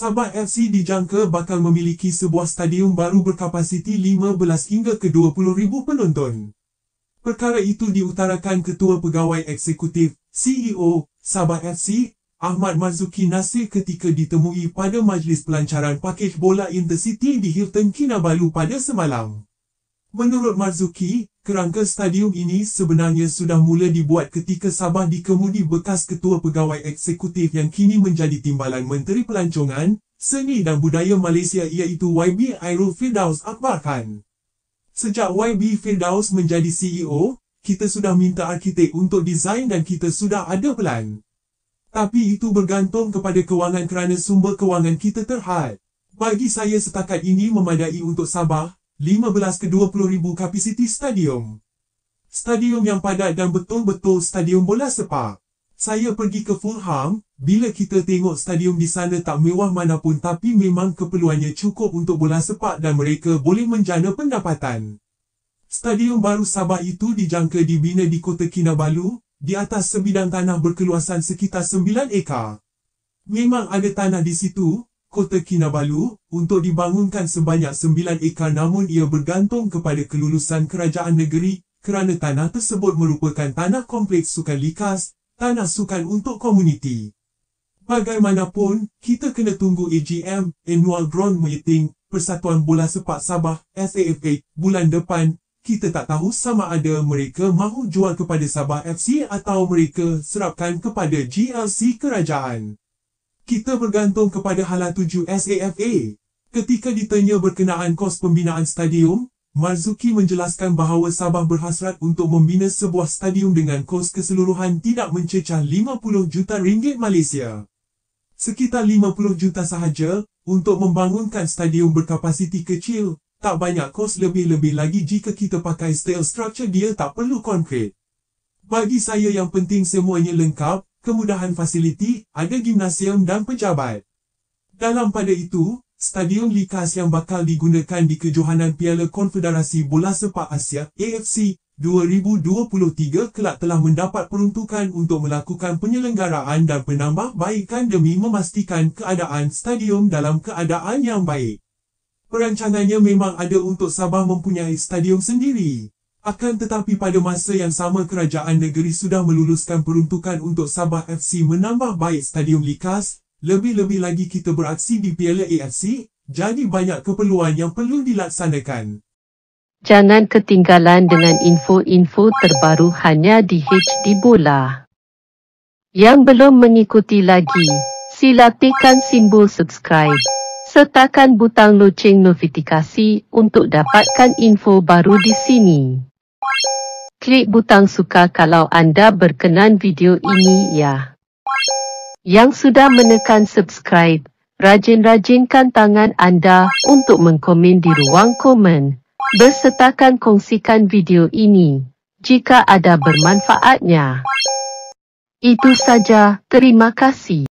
Sabah FC dijangka bakal memiliki sebuah stadium baru berkapasiti 15 hingga ke 20 ribu penonton. Perkara itu diutarakan Ketua Pegawai Eksekutif, CEO, Sabah FC, Ahmad Marzuki Nasir ketika ditemui pada majlis pelancaran paket bola Intercity di Hilton Kinabalu pada semalam. Menurut Marzuki, kerangka stadium ini sebenarnya sudah mula dibuat ketika Sabah dikemudi bekas ketua pegawai eksekutif yang kini menjadi timbalan Menteri Pelancongan, Seni dan Budaya Malaysia iaitu YB Airul Firdaus Akbar Khan. Sejak YB Firdaus menjadi CEO, kita sudah minta arkitek untuk desain dan kita sudah ada pelan. Tapi itu bergantung kepada kewangan kerana sumber kewangan kita terhad. Bagi saya setakat ini memadai untuk Sabah, 15 ke 20 ribu kapasiti stadium. Stadium yang padat dan betul-betul stadium bola sepak. Saya pergi ke Fulham, bila kita tengok stadium di sana tak mewah manapun tapi memang keperluannya cukup untuk bola sepak dan mereka boleh menjana pendapatan. Stadium baru Sabah itu dijangka dibina di kota Kinabalu, di atas sebidang tanah berkeluasan sekitar 9 ekar. Memang ada tanah di situ, Kota Kinabalu, untuk dibangunkan sebanyak 9 ekar namun ia bergantung kepada kelulusan kerajaan negeri kerana tanah tersebut merupakan tanah kompleks sukan likas, tanah sukan untuk komuniti. Bagaimanapun, kita kena tunggu AGM, Annual Ground Meeting, Persatuan Bola Sepak Sabah, SAFA, bulan depan. Kita tak tahu sama ada mereka mahu jual kepada Sabah FC atau mereka serapkan kepada GLC Kerajaan kita bergantung kepada hala tuju SAFA. Ketika ditanya berkenaan kos pembinaan stadium, Marzuki menjelaskan bahawa Sabah berhasrat untuk membina sebuah stadium dengan kos keseluruhan tidak mencecah 50 juta ringgit Malaysia. Sekitar 50 juta sahaja, untuk membangunkan stadium berkapasiti kecil, tak banyak kos lebih-lebih lagi jika kita pakai steel structure dia tak perlu konkrit. Bagi saya yang penting semuanya lengkap, kemudahan fasiliti, ada gimnasium dan pejabat. Dalam pada itu, Stadium Likas yang bakal digunakan di kejohanan Piala Konfederasi Bola Sepak Asia AFC 2023 kelak telah mendapat peruntukan untuk melakukan penyelenggaraan dan penambahbaikan demi memastikan keadaan stadium dalam keadaan yang baik. Perancangannya memang ada untuk Sabah mempunyai stadium sendiri. Akan tetapi pada masa yang sama kerajaan negeri sudah meluluskan peruntukan untuk Sabah FC menambah baik Stadium Likas, lebih-lebih lagi kita beraksi di Piala AFC, jadi banyak keperluan yang perlu dilaksanakan. Jangan ketinggalan dengan info-info terbaru hanya di HD Bola. Yang belum mengikuti lagi, sila tekan simbol subscribe. Sertakan butang loceng notifikasi untuk dapatkan info baru di sini. Klik butang suka kalau anda berkenan video ini ya. Yang sudah menekan subscribe, rajin-rajinkan tangan anda untuk mengkomen di ruang komen. Bersertakan kongsikan video ini jika ada bermanfaatnya. Itu saja, terima kasih.